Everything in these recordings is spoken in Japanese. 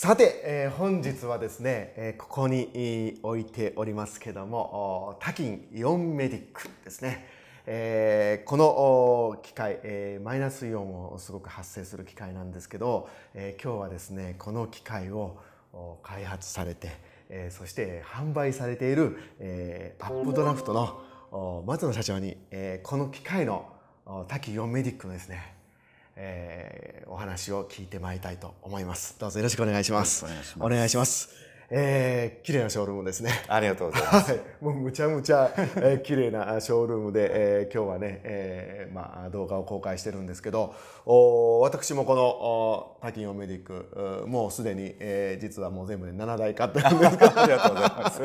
さて、えー、本日はですね、えー、ここに置いておりますけども、キンイオンメディックですね。えー、この機械、えー、マイナスイオンをすごく発生する機械なんですけど、えー、今日はですね、この機械を開発されて、えー、そして販売されている、えー、アップドラフトの松野社長に、えー、この機械のキンイオンメディックのですね、えー、お話を聞いてまいりたいと思います。どうぞよろしくお願いします。お願いします。えー、綺麗なショールームですね。ありがとうございます。はい、もうむちゃむちゃ、えー、綺麗なショールームで、えー、今日はね、えーまあ、動画を公開してるんですけど、お私もこのおパキンオメディック、もうすでに、えー、実はもう全部で7台買ってるんですけ ありがとうございます。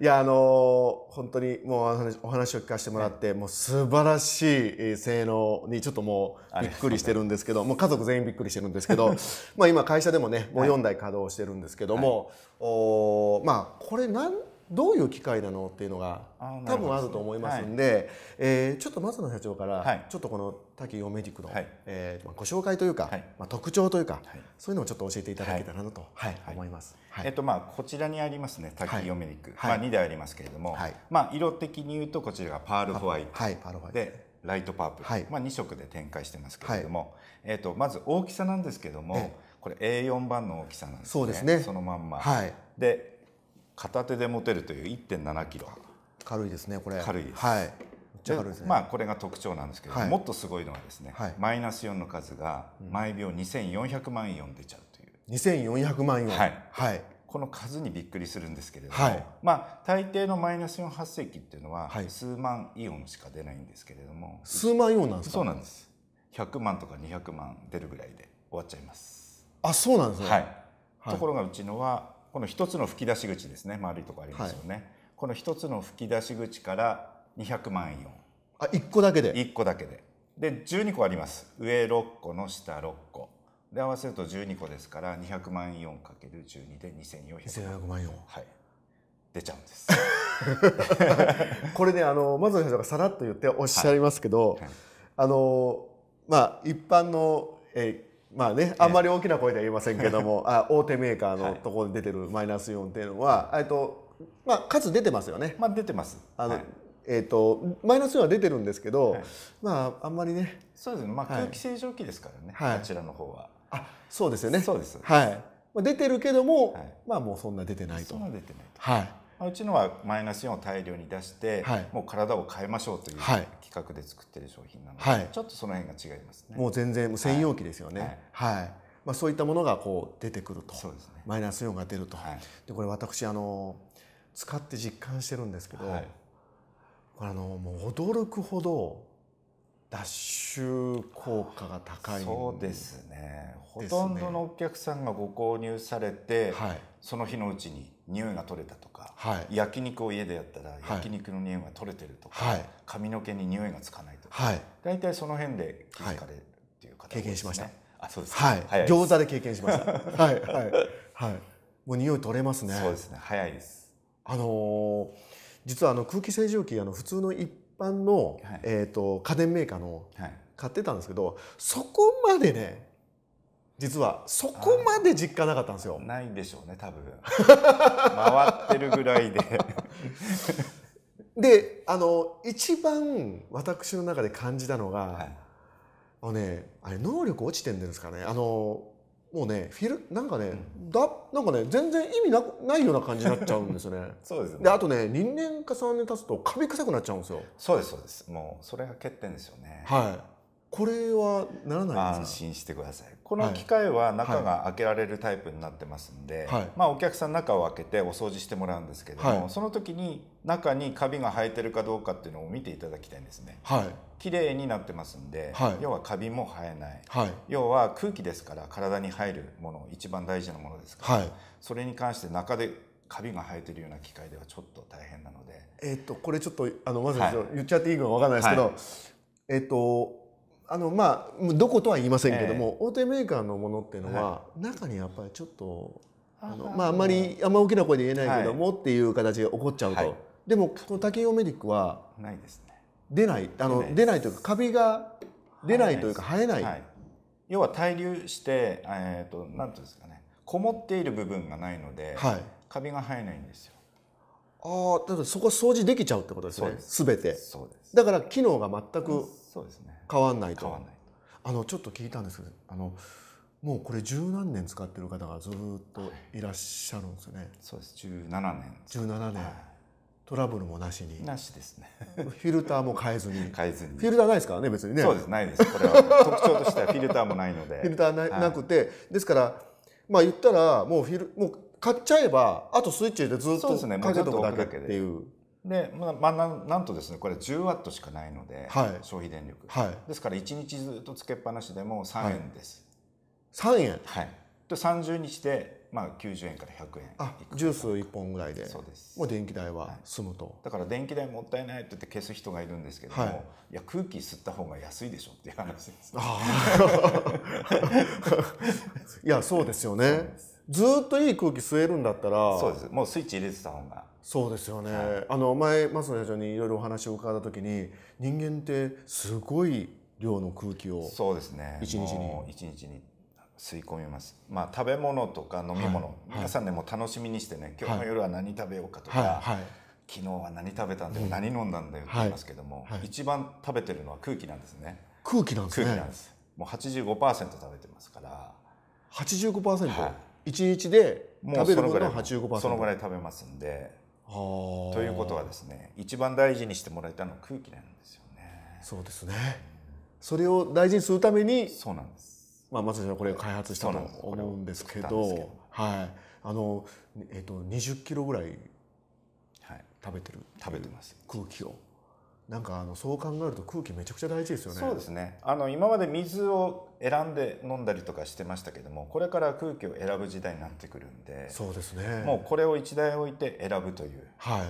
いや、あのー、本当にもうお話を聞かせてもらって、もう素晴らしい性能にちょっともうびっくりしてるんですけど、もう家族全員びっくりしてるんですけど、まあ今会社でもね、もう4台稼働してるんですけども、はいおまあこれなんどういう機械なのっていうのが多分あると思いますんで、はい、えー、ちょっと松野社長から、はい、ちょっとこの滝オメディクの、はい、えー、まあ、ご紹介というか、はい、まあ、特徴というか、そういうのをちょっと教えていただけたらなと、思います、えっとまあ、こちらにありますね滝オメディク、まあ、2台ありますけれども、まあ、色的に言うとこちらがパールホワイト、はい、でライトパープル、まあ、2色で展開してますけれども、えっと、まず大きさなんですけども、これ A4 番の大きさなんですねそうですねそのまんま、はい、で片手で持てるという1 7キロ軽いですねこれ軽いです、はいね、まあこれが特徴なんですけど、はい、もっとすごいのはですね、はい、マイナス4の数が毎秒2400万イオン出ちゃうという、2400万イオンはい、はい、この数にびっくりするんですけれども、はい、まあ大抵のマイナス4発生器っていうのは数万イオンしか出ないんですけれども、数万イオンなんですかそうなんです100万とか200万出るぐらいで終わっちゃいますあそうなんですね、はいはい、ところがうちのはこの一つの吹き出し口ですね丸いとこありますよね、はい、この一つの吹き出し口から200万円あ1個だけで1個だけでで12個あります上6個の下6個で合わせると12個ですから200万円 4×12 で2400万円はい出ちゃうんです これねあの松野先生がさらっと言っておっしゃいますけど、はいはい、あのまあ一般のえまあね、あんまり大きな声では言えませんけども、あ大手メーカーのところで出てるマイナス4っていうのは、えっとまあ、数出てますよね。まあ、出てます。あの、はい、えっ、ー、とマイナス4は出てるんですけど、はい、まああんまりね。そうですね。まあ空気清浄機ですからね。はい、こちらの方は。あ、そうですよね。そうです。はい。まあ、出てるけども、はい、まあもうそんな出てないと。そんな出てないと。はい。まあ、うちのはマイナス4を大量に出して、はい、もう体を変えましょうという企画で作ってる商品なので、はい、ちょっとその辺が違いますね。もう全然専用機ですよね。はい。まあそういったものがこう出てくると、そうです、ね、マイナス4が出ると。はい、でこれ私あの使って実感してるんですけど、これあのもう驚くほど脱臭効果が高い、そうですねほとんどのお客さんがご購入されて、はい、その日のうちに匂いが取れたとか、はい、焼肉を家でやったら焼肉の匂いが取れてるとか、はい、髪の毛に匂いがつかないとか、はい、大体その辺で気づかれるっていう方、ね、経験しましたあそうですはい、はい、餃子で経験しました はいはいはいもう匂い取れますねそうですね早いですあのー、実はあの空気清浄機あの普通の一般の、はい、えーと、家電メーカーの買ってたんですけど、はい、そこまでね実はそこまで実家なかったんですよないでしょうね多分 回ってるぐらいで であの一番私の中で感じたのが、はい、あのねあれ能力落ちてんですかねあのもうねフィルなんかね、うん、だなんかね全然意味なないような感じになっちゃうんですよね そうです、ね、であとね人間か3年経つとカビ臭くなっちゃうんですよそうですそうですもうそれが欠点ですよねはいこれはならない安心してくださいこの機械は中が開けられるタイプになってますんで、はい、まあ、お客さん中を開けてお掃除してもらうんですけれども、はい、その時に中にカビが生えてるかどうかっていうのを見ていただきたいんですね、はい、きれいになってますんで、はい、要はカビも生えない、はい、要は空気ですから体に入るもの一番大事なものですから、それに関して中でカビが生えてるような機械ではちょっと大変なのでえー、っとこれちょっとあのまず言っちゃっていいか分かんないですけど、えー、っとあのまあどことは言いませんけども、えー、大手メーカーのものっていうのは、中にやっぱりちょっとあのまああんまりあんま大きな声で言えないけども、っていう形で起こっちゃうと、でもこのタキメディックはないですね出ないあの出ないというかカビが出ないというか生えない、はい、要は滞留してえっ、ー、となんていうんですかねこもっている部分がないので、はい、カビが生えないんですよああただそこ掃除できちゃうってことですねすべてそうですだから機能が全くそうですね変わんないと変わんないあのちょっと聞いたんですけどあのもうこれ十何年使ってる方がずっといらっしゃるんですよね、はい、そうです17年17年、はい、トラブルもなしになしですね フィルターも変えずに変えずにフィルターないですからね別にねそうですないですこれは特徴としてはフィルターもないので フィルターな,、なくてですからまあ言ったらもうフィルもう買っちゃえばあとスイッチでずっとかけとくだけっていう。で、まあ、まあ、なんとですねこれ10ワットしかないので、はい、消費電力、はい、ですから1日ずっとつけっぱなしでも3円です、はい、3円はいで三0日で、まあ、90円から100円あジュース1本ぐらいでそうですもう電気代は済むと、はい、だから電気代もったいないって言って消す人がいるんですけども、はい、いや空気吸った方が安いでしょっていう話です いやそうですよねずっといい空気吸えるんだったらそうですもうスイッチ入れてた方がそうですよね、はい、あの前松野社長にいろいろお話を伺った時に人間ってすごい量の空気をそうですね一日に一日に吸い込みますまあ食べ物とか飲み物、はい、皆さんで、ね、も楽しみにしてね今日の夜は何食べようかとか、はい、昨日は何食べたんだよ、うん、何飲んだんだよって言いますけども、一番食べてるのは空気なんですね空気なんですね空気なんですもう85%食べてますから85%、はい、1日で食べるものは85%そのぐらい食べますんでということはですね一番大事にしてもらいたのは空気なんですよね。そうですね、それを大事にするためにそうなんです、まあ、松田さんこれ開発したと思うんですけどはいあの、えっと20キロぐらい食べてる、食べてます空気を。なんかあのそう考えると空気めちゃくちゃ大事ですよね。そうですね。あの今まで水を選んで飲んだりとかしてましたけどもこれから空気を選ぶ時代になってくるんでそうですねもうこれを1台置いて選ぶという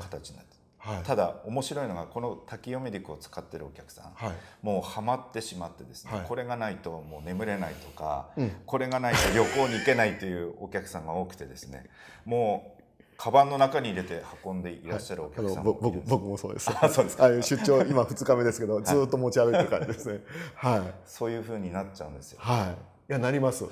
形になって、はいはい、ただ面白いのがこの滝読みリを使ってるお客さん、はい、もうはまってしまってですね、これがないともう眠れないとか、うん、これがないと旅行に行けないというお客さんが多くてですねもうカバンの中に入れて運んでいらっしゃるお客さんはい、僕もそうです。あそうですか。出張今2日目ですけど、ずっと持ち歩いてる感じですね。はい。そういうふうになっちゃうんですよ。はい。いやなります。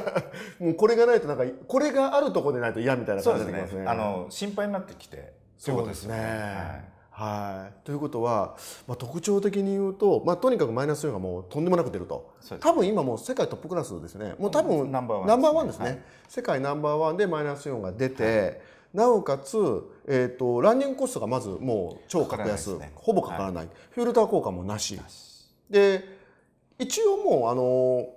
もうこれがないとなんかこれがあるとこでないと嫌みたいな感じになりますね。すねあの心配になってきてそうですね。はい、ということは、まあ、特徴的に言うと、まあ、とにかくマイナス4がもうとんでもなく出ると多分今もう世界トップクラスですねもう多分ナンバーワンですね、はい、世界ナンバーワンでマイナス4が出て、はいなおかつ、えーと、ランニングコストがまずもう超格安、ね、ほぼかからない、はい、フィルター効果もなしで一応もうあの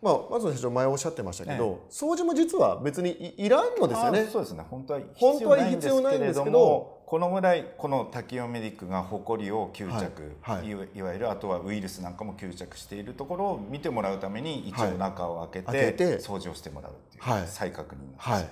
まあ、まず社長前おっしゃってましたけど、掃除も実は別にいらんのですよね。そうですね本当は必要ないんですけどこのぐらいこのタキオメディックがほこりを吸着、はい、はい、いわゆるあとはウイルスなんかも吸着しているところを見てもらうために一応中を開けてはい、掃除をしてもらうっていう、はい、再確認なんです。はい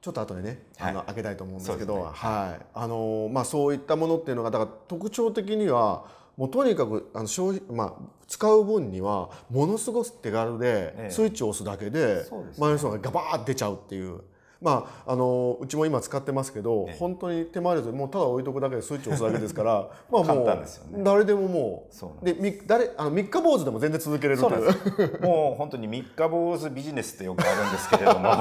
ちょっと後でね、あの、開けたいと思うんですけど、ね、はい、あのまあそういったものっていうのがだから特徴的にはもうとにかくあの消費まあ使う分にはものすごく手軽で、スイッチを押すだけでマヨネーズがガバーて出ちゃうっていう。まあ、あのうちも今使ってますけど、え本当に手間でもうただ置いとくだけでスイッチ押すだけですから まあもう、誰でももうでみ誰あの三日坊主でも全然続けれるというもう本当に三日坊主ビジネスってよくあるんですけれども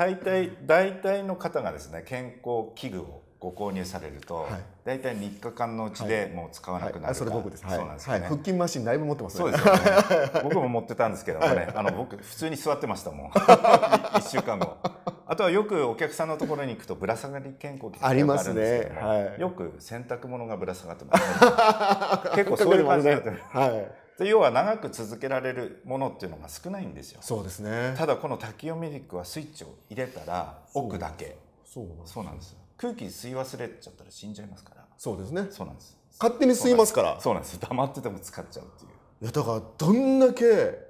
大体大体の方がですね健康器具をご購入されると、はい、大体3日間のうちでもう使わなくなる、はいはい、それ僕です、ね、そうなんですね、腹筋マシンだいぶ持ってます、ね、そうですよね 僕も持ってたんですけどもね、あの僕普通に座ってましたもん1 週間後あとはよくお客さんのところに行くとぶら下がり健康ってありますね、はい、よく洗濯物がぶら下がってます、ね、結構そういう感じになってます、はいで要は長く続けられるものっていうのが少ないんですよそうですねただこのタキオミリックはスイッチを入れたらくだけそうなんです空気吸い忘れちゃったら死んじゃいますからそうですねそうなんです勝手に吸いますからそうなんです黙ってても使っちゃうっていういやだからどんだけ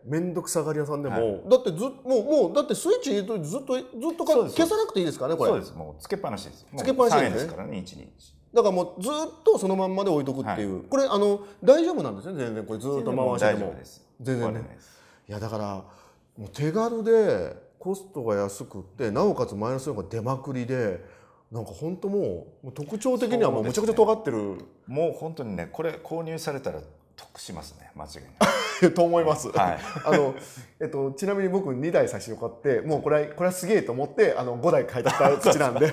面倒くさがり屋さんでも、はい、だってずもうもうだってスイッチ入れとずっとずっと消さなくていいですからねこれそうですもうつけっぱなしですつけっぱなしです、ね、円ですからね1日だからもうずっとそのまんまで置いとくっていう、はい、これあの大丈夫なんですね全然これずっと回しても全然ねいやだからもう手軽でコストが安くってなおかつマイナスが出まくりでなんか本当もう特徴的にはもうむちゃくちゃ尖ってる、ね、もう本当にねこれ購入されたら得しますね間違いない と思います、はい、あのえっと、ちなみに僕2台差し初かってもうこれこれはすげえと思ってあの5台買いた口 なんで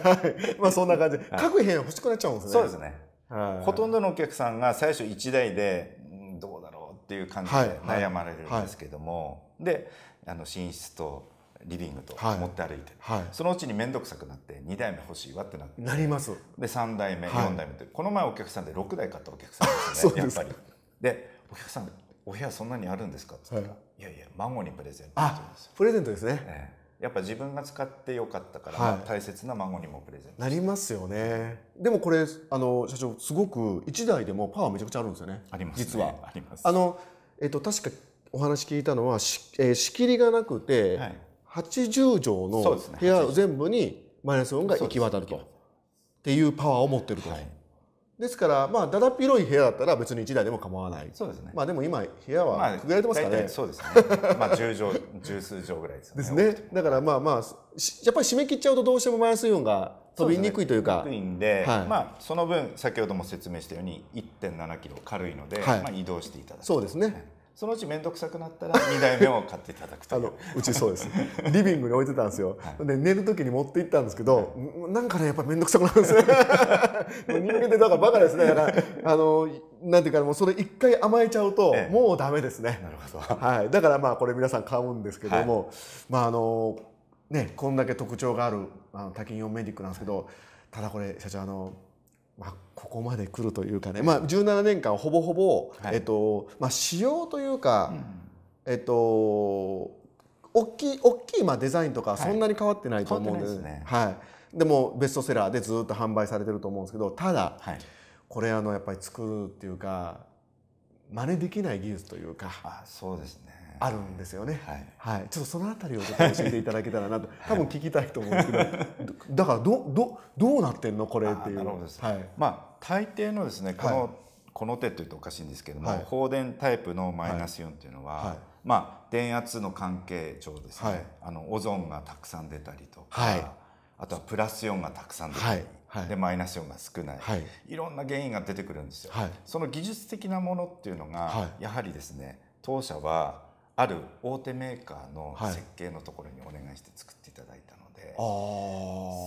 まあそんな感じで、はい、各部屋欲しくなっちゃうんですねそうですね、はい、ほとんどのお客さんが最初1台でどうだろうっていう感じで悩まれるんですけども、であの寝室とリビングと持って歩いて、はいはい、そのうちに面倒くさくなって2台目欲しいわってなってなりますで3台目、はい、4台目ってこの前お客さんで6台買ったお客さんですねやっぱり。でお客さんお部屋そんなにあるんですかって言ったら、はい、いやいや孫にプレゼントプレゼントですね、えやっぱ自分が使ってよかったから、はい、大切な孫にもプレゼントなりますよねでもこれあの社長すごく1台でもパワーめちゃくちゃあるんですよねあります、ね、実はありますあの、えっと、確かお話聞いたのはし、えー、仕切りがなくて、はい、80畳の部屋全部にマイナス4が行き渡ると、っていうパワーを持ってると、はい、ですから、まあ、だだっ広い部屋だったら別に1台でも構わない。そうですね。まあでも今、部屋は区切られてますからね。まあ、そうですね。まあ十畳、十数畳ぐらいですよね。ですね。だからまあまあ、やっぱり締め切っちゃうとどうしてもマイナスイオンが飛びにくいというか。うね、いんで、はい、まあその分、先ほども説明したように1.7キロ軽いので、はい、まあ移動していただく、ね、そうですね。そのうち面倒くさくなったら2台目を買っていただくとあのうちそうです リビングに置いてたんですよ、はい、で寝る時に持って行ったんですけど、はい、なんかねやっぱり面倒くさくなるんですね 人間ってだからバカですねだからあのなんていうかもうそれ一回甘えちゃうと、もうダメですねなるほど、はい、だからまあこれ皆さん買うんですけども、はい、まああのねこんだけ特徴があるあの多金用メディックなんですけど、ただこれ社長あのまあ、ここまで来るというかね、まあ、17年間ほぼほぼ、はい、えっとまあ、仕様というか、うん、えっと、大きい大きいまあデザインとかそんなに変わってないと思うんです,、ねはい、でもベストセラーでずっと販売されてると思うんですけどただ、はい、これあのやっぱり作るっていうか真似できない技術というかあそうですねあるんですよね、はい、はい、ちょっとその辺りをちょっと教えていただけたらなと多分聞きたいと思うんですけど だからどどどうなってんのこれっていうのはい、まあ大抵のですねこの、この手というとおかしいんですけども、放電タイプのマイナスイっていうのは、まあ電圧の関係上ですね、あのオゾンがたくさん出たりとか、あとはプラスイがたくさん出たり、でマイナス4が少ない、はい、いろんな原因が出てくるんですよ、はい、その技術的なものっていうのが、はい、やはりですね当社はある大手メーカーの設計のところにお願いして作っていただいたので、は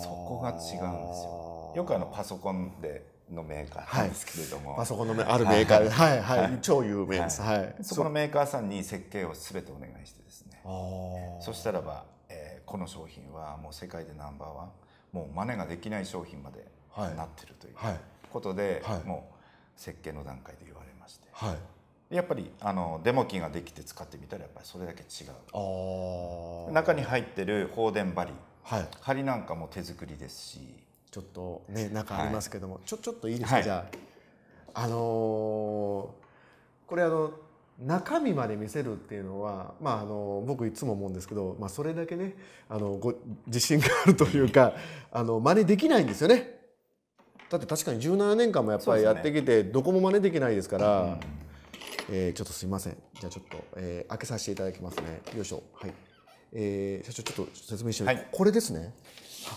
い、そこが違うんですよ。よくあのパソコンでのメーカーなんですけれども、はい、パソコンのあるメーカーで、はいはい、はい、超有名です、はいそこのメーカーさんに設計をすべてお願いしてですねそしたらば、えー、この商品はもう世界でナンバーワンもう真似ができない商品までなってるということで、もう設計の段階で言われまして。はいやっぱりあのデモ機ができて使ってみたらやっぱりそれだけ違う中に入ってる放電針、はい、針なんかも手作りですしちょっとね中ありますけども、はい、ちょちょっといいですか、はい、じゃああのー、これあの中身まで見せるっていうのは、まあ、あの僕いつも思うんですけど、まあ、それだけねあのご自信があるというか あの真似できないんですよねだって確かに17年間もやっぱりやってきて、ね、どこも真似できないですから。うんえー、ちょっとすいません。じゃあちょっと、えー、開けさせていただきますね。よいしょ。はい。えー、社長ちょっと説明して、はい、これですね。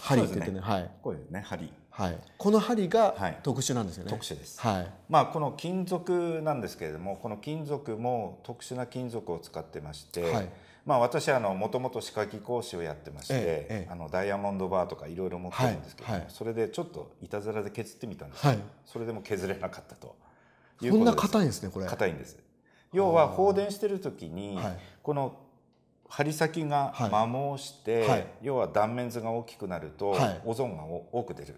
針って言ってね、はい。これですね、針。はい。この針が特殊なんですよね。はい、特殊です。はい。まあこの金属なんですけれども、この金属も特殊な金属を使ってまして、はい、まあ私あのもともと歯科技講師をやってまして、ええあのダイヤモンドバーとかいろいろ持ってるんですけども、はい、それでちょっといたずらで削ってみたんですけど、それでも削れなかったと。こんな硬いんですねこれ硬いんです要は放電してる時に、この針先が摩耗して、はい、要は断面図が大きくなると、はい、オゾンが多く出る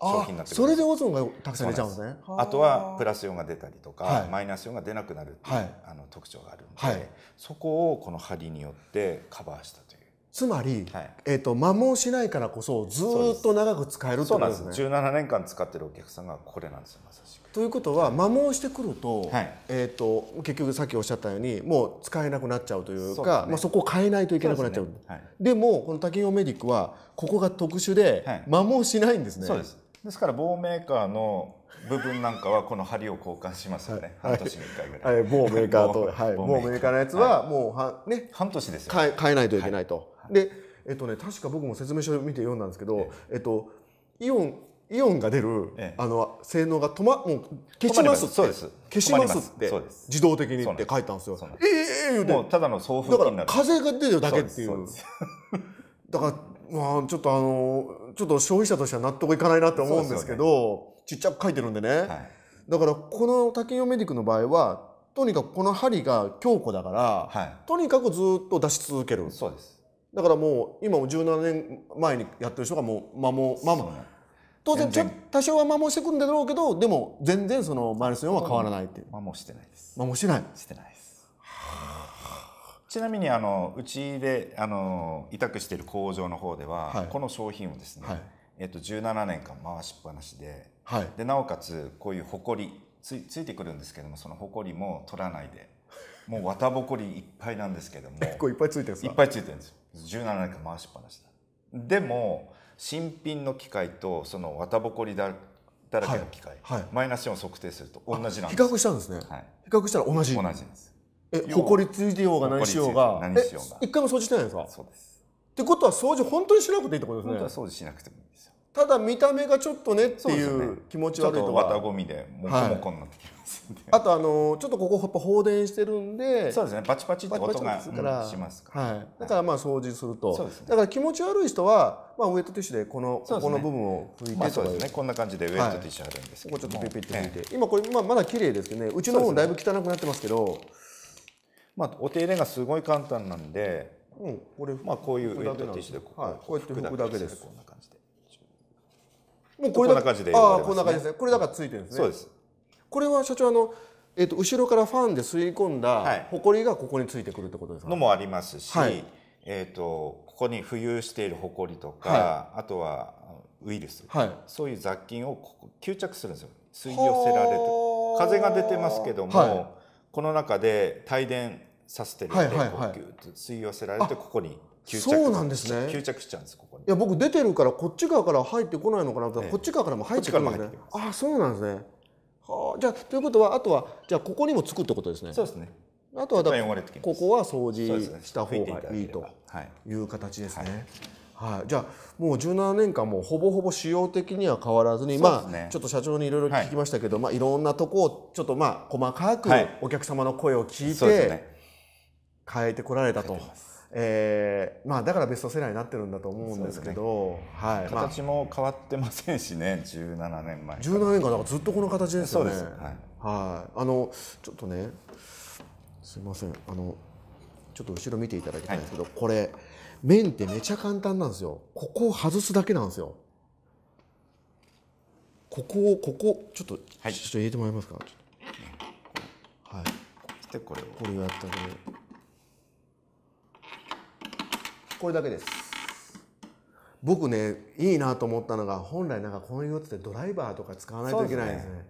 商品になってそれでオゾンがたくさん出ちゃうんですねあとはプラス用が出たりとか、はい、マイナス4が出なくなるっていう、あの特徴があるんで、そこをこの針によってカバーしたというつまり、はい、えーと、摩耗しないからこそずっと長く使えるってことですね17年間使ってるお客さんがこれなんですよまさしく。ということは摩耗してくるとはい、えーと、結局さっきおっしゃったようにもう使えなくなっちゃうというかそ、ね、まあ、そこを変えないといけなくなっちゃうで、ねはい、でもこのタキオメディックはここが特殊で、摩耗しないんですね。そうですですから某メーカーの部分なんかはこの針を交換しますよね、はい、半年に1回ぐらい、はい、某メーカーと某、はい、某メーカーのやつはもうは、ね、半年ですよ、え変えないといけないと。で、えっとね、確か僕も説明書を見て読んだんですけど、えっと、イオンイオンが出る、ええ、あの性能が止まもう消しますって消しますって自動的にって書いたんですよ。すええー、もうただの送風だから風が出るだけっていう。だからまあちょっとあのちょっと消費者としては納得いかないなって思うんですけど、ね、ちっちゃく書いてるんでね。はい、だからこのタキオメディックの場合はとにかくこの針が強固だから、はい、とにかくずっと出し続ける。そうです。だからもう今も17年前にやってる人がもう間も間も、当然ちょ多少は間もしてくるんだろうけどでも全然そのマイナス4は変わらないっていう間もしてないです間もしてないしてないですちなみにあのうちであの委託している工場の方では、はい、この商品をですね、はい、えっと、17年間回しっぱなしではい、でなおかつこういうほこりついてくるんですけどもそのほこりも取らないでもう綿ぼこりいっぱいなんですけども結構いっぱいついてるんですかいっぱいついてるんです17年間回しっぱなしだでも新品の機械とその綿ぼこりだだらけの機械、はいはい、マイナス4を測定すると同じなんです比較したんですね、はい、比較したら同じ同じですえ埃ついてようが何しようが何しようが一回も掃除してないんですかそうですってことは掃除本当にしなくていいってことですね本当は掃除しなくてもいいんですよただ見た目がちょっとねっていう気持ち悪いとか、ね、綿ゴミでモコモコになってきる、あとあのちょっとここやっぱ放電してるんでそうですねバチバチって音がしますから、はい、だからまあ掃除すると、ね、だから気持ち悪い人は、まあ、ウエットティッシュでこの、ね、ここの部分を拭いて、まあ、そうですねこんな感じでウエットティッシュあるんですけど、はい、ここちょっとピピって拭いて、ええ、今これ、まあ、まだ綺麗ですけどねうちの方だいぶ汚くなってますけどまあ、お手入れがすごい簡単なんで、うん、これ、まあ、こういうウエットティッシュでこう,、はい、こうやって拭くだけですこんな感じでもうこれこんな感じで、ね、ああこんな感じですねこれだからついてるんですねそうですこれは社長あのえーと、後ろからファンで吸い込んだほこりがここについてくるってことですか、のもありますし、はい、えーと、ここに浮遊しているほこりとか、はい、あとはウイルス、はい、そういう雑菌をここ吸着するんですよ吸い寄せられて風が出てますけども、この中で帯電させてるんで、はいはいはい、吸い寄せられてここに吸着そうなんですね吸着しちゃうんですここにいや僕出てるからこっち側から入ってこないのかなと、えこっち側からも入ってくるんで、ね、あそうなんですねはあ、じゃあということはあとはじゃあここにもつくってことですね。そうですね。あとはだここは掃除した方がいいという形ですね。はい、じゃあもう17年間もほぼほぼ仕様的には変わらずに、ね、まあちょっと社長にいろいろ聞きましたけど、はい、まあいろんなとこをちょっとまあ細かくお客様の声を聞いて、変えてこられたと。はいえーまあ、だからベストセラーになってるんだと思うんですけど、ね、はい、形も変わってませんしね17年前17年間だからずっとこの形ですよねはい、はい、あのちょっとねすいませんあのちょっと後ろ見ていただきたいんですけど、はい、これ面ってめちゃ簡単なんですよここを外すだけなんですよここをここちょっと、はい、ちょっと入れてもらえますかはいでこれをこれをやったら、ねこれだけです僕ねいいなと思ったのが本来なんかこういうやつってドライバーとか使わないといけないですね、ね、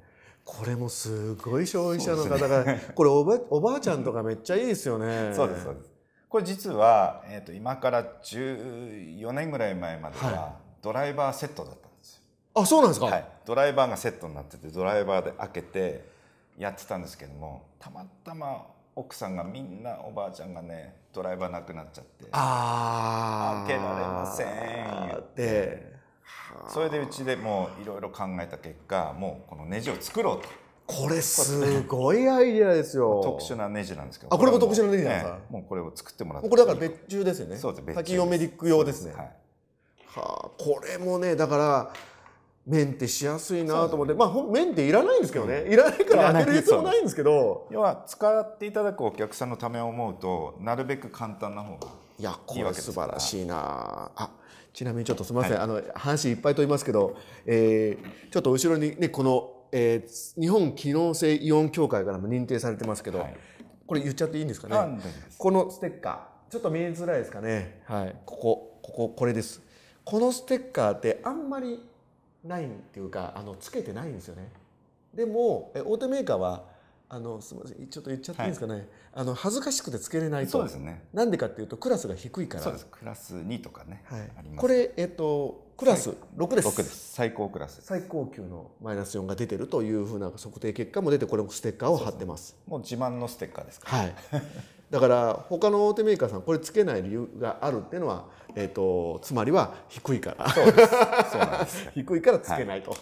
これもすごい消費者の方が、ね、これおばおばあちゃんとかめっちゃいいですよねそうですそうですこれ実は、えーと、今から14年ぐらい前までは、ドライバーセットだったんですよあそうなんですか、はい、ドライバーがセットになっててドライバーで開けてやってたんですけどもたまたま奥さんがみんなおばあちゃんがねドライバーなくなっちゃってあ開けられません言ってそれでうちでもういろいろ考えた結果もうこのネジを作ろうと。これすごいアイデアですよ。特殊なネジなんですけど。あ、これも特殊なネジなんですか、ね。もうこれを作ってもらって。これだから別注ですよね。そうです。別注。滝用メディック用ですね。はい。はあ、これもねだからメンテしやすいなと思って、ね、まあメンテいらないんですけどね、うん、いらないから当てる必要ないんですけど要は使っていただくお客さんのためを思うとなるべく簡単な方がいやこれ素晴らしいなあちなみにちょっとすみません、はい、あの話いっぱいと言いますけど、えー、ちょっと後ろにねこの、えー、日本機能性イオン協会からも認定されてますけど、はい、これ言っちゃっていいんですかねこのステッカーちょっと見えづらいですかねはいこここここれですこのステッカーってあんまりないっていうかあのつけてないんですよねでもえ大手メーカーはあのすみませんちょっと言っちゃっていいですかね、はい、あの恥ずかしくてつけれないとそうですねなんでかっていうとクラスが低いからそうですクラス2とかね、はい、これえっとクラス6です6です最高クラス最高級のマイナス4が出てるというふうな測定結果も出てこれもステッカーを貼ってますもう自慢のステッカーですか、ね、はい だから他の大手メーカーさんこれつけない理由があるっていうのは、えーと、つまりは低いからそうです低いからつけないと。はい、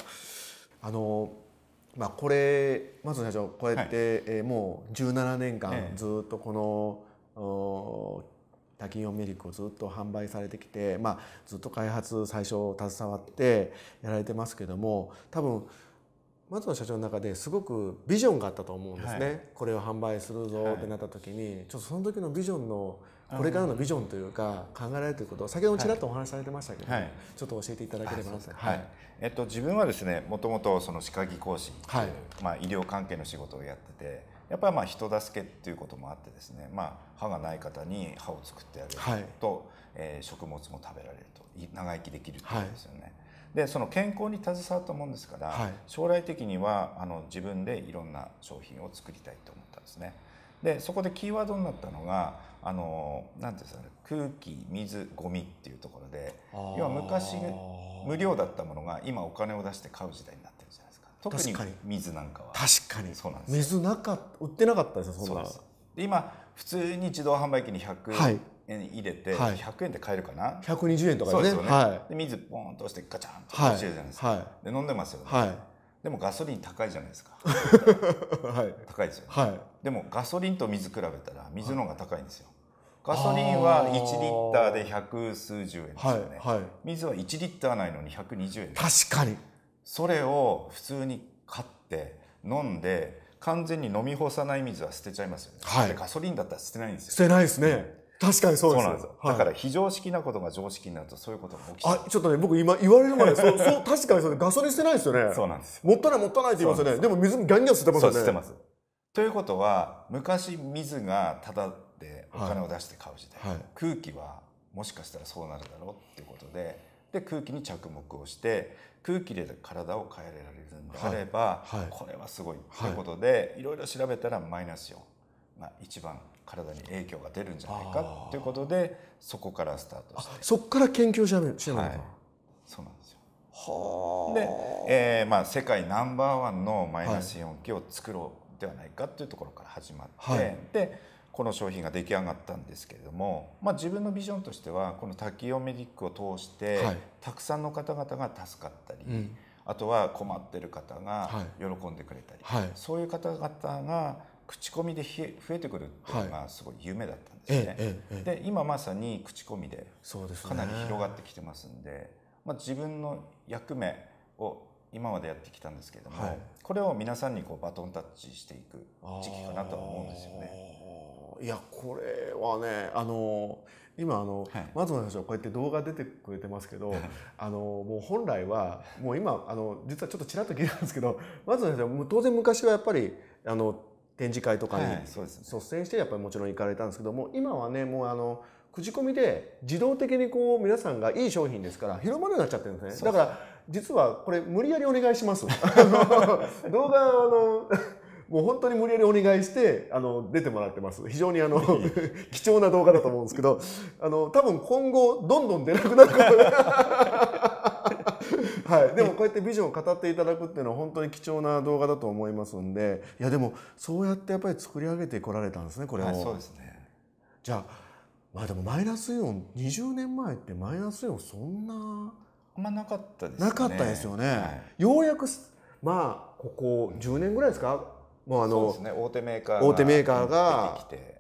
あのまあ、これまず社長こうやって、はえもう17年間ずっとこの、ええ多菌用メリックをずっと販売されてきて、まあ、ずっと開発最初携わってやられてますけども多分松野社長の中ですごくビジョンがあったと思うんですね、はい、これを販売するぞってなった時に、はい、ちょっとその時のビジョンのこれからのビジョンというか考えられていること先ほどちらっとお話しされてましたけど、はい、ちょっと教えていただければなと、はいえっと、自分はですねもともとその歯科技講師という、まあ、医療関係の仕事をやっててやっぱりまあ人助けっていうこともあってですね、まあ、歯がない方に歯を作ってあげると、はい、えー、食物も食べられると長生きできるってことですよね。でその健康に携わったもんですから、はい、将来的にはあの自分でいろんな商品を作りたいと思ったんですね。でそこでキーワードになったのがあのなんていうんですかね空気水ゴミっていうところで要は昔無料だったものが今お金を出して買う時代になってるじゃないですか特に水なんかは確かにそうなんです水なか売ってなかったですよそんな今普通に自動販売機に100円入れて百円で買えるかな、百二十円とかで、すよね、はい、で水ポンと押してガチャンと落ちるじゃないですか、はい、で飲んでますよね、はい、でもガソリン高いじゃないですか、はい、高いですよね、はい、でもガソリンと水比べたら水の方が高いんですよ、ガソリンは1リッターで百数十円ですよね、はい水は1リッターないのに120円確かにそれを普通に買って飲んで完全に飲み干さない水は捨てちゃいますよね、はい、ガソリンだったら捨てないんですよ捨てないですね確かにそうなんですよ、はい、だから非常識なことが常識になるとそういうことが起きてあちょっとね僕今言われるまで そうそう確かにそうガソリン捨てないですよねそうなんですもったいないもったいないって言いますよねでも水ギャンギャン捨てますよね捨てますということは昔水がただでお金を出して買う時代、はい、空気はもしかしたらそうなるだろうっていうことでで空気に着目をして空気で体を変えられるんであれば、はいはい、これはすごいということで、はい、いろいろ調べたらマイナス4あ、一番体に影響が出るんじゃないかということでそこからスタートしてそっから研究者しなはるそうなんですよで、えーまあ、世界ナンバーワンのマイナスイオン機を作ろうではないかというところから始まって、はい、でこの商品が出来上がったんですけれども、まあ、自分のビジョンとしてはこのタキオメディックを通して、はい、たくさんの方々が助かったり、うん、あとは困ってる方が喜んでくれたり、はい、そういう方々が口コミで増えてくるっていうのがすごい夢だったんですね。はいえええ、で今まさに口コミでかなり広がってきてますんで、ね、まあ、自分の役目を今までやってきたんですけれども、はい、これを皆さんにこうバトンタッチしていく時期かなとは思うんですよね。いやこれはねあの今あの、はい、松野社長こうやって動画出てくれてますけどあのもう本来はもう今あの実はちょっとちらっと聞いたんですけど松野社長当然昔はやっぱりあの展示会とかに率先してやっぱりもちろん行かれたんですけども今はねもうあの口コミで自動的にこう皆さんがいい商品ですから広まるようになっちゃってるんですねだから実はこれ無理やりお願いします 動画あのもう本当に無理やりお願いしてあの出てもらってます非常にあの貴重な動画だと思うんですけどあの多分今後どんどん出なくなるかもはい、でもこうやってビジョンを語っていただくっていうのは本当に貴重な動画だと思いますんでいやでもそうやってやっぱり作り上げてこられたんですねこれを、はい、そうですねじゃあまあでもマイナスイオン20年前ってマイナスイオンそんなあんまなかったですねなかったですよね、はい、ようやくまあここ10年ぐらいですか、うん、もうあのうね大手メーカーが大手メーカーが出てきて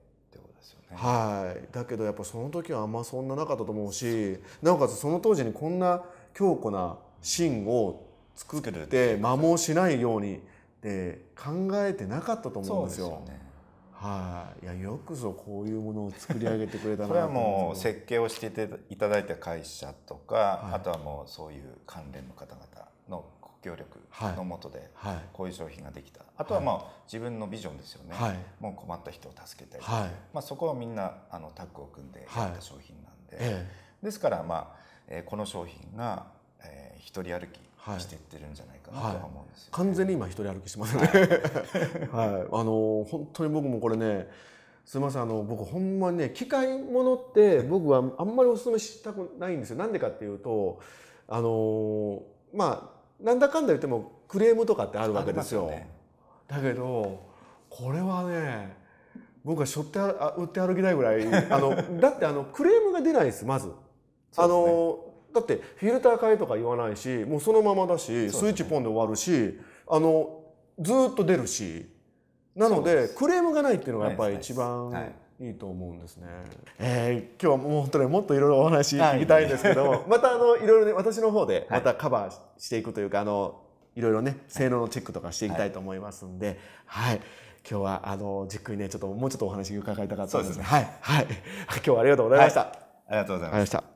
はい、だけどやっぱその時はあんまそんななかったと思うしなおかつその当時にこんな強固な芯を作って摩耗しないようにって考えてなかったと思うんですよ。よね、はい、あ、いやよくぞこういうものを作り上げてくれたな これはもう設計をしていただいた会社とか、はい、あとはもうそういう関連の方々の協力のもとでこういう商品ができた、はい、あとはまあ自分のビジョンですよね、はい、もう困った人を助けたり、はい、まあ、そこはみんなあのタッグを組んでやった商品なんで、ですからまあ、えこの商品がえー、一人歩きしていってるんじゃないかなとは思うんです、ねはい、完全に今一人歩きしますね、は いはい、あの本当に僕もこれねすみませんあの僕ほんまにね機械ものって僕はあんまりおすすめしたくないんですよなんでかっていうとあのまあなんだかんだ言ってもクレームとかってあるわけですよ、ね、だけどこれはね僕はしょってあ売って歩きたいぐらいあの だってあのクレームが出ないですまず。あのだってフィルター替えとか言わないしもうそのままだし、ね、スイッチポンで終わるしあのずっと出るしなのでクレームがないっていうのがやっぱり一番、いいと思うんですね。えー、今日はもう本当にもっといろいろお話聞きたいんですけども、はい、またあのいろいろね私の方でまたカバーしていくというか、はい、あのいろいろね性能のチェックとかしていきたいと思いますんで、はい、はい、今日はあのじっくりねちょっともうちょっとお話伺いたかったんですが、ね、はいはい 今日はありがとうございました。ありがとうございました。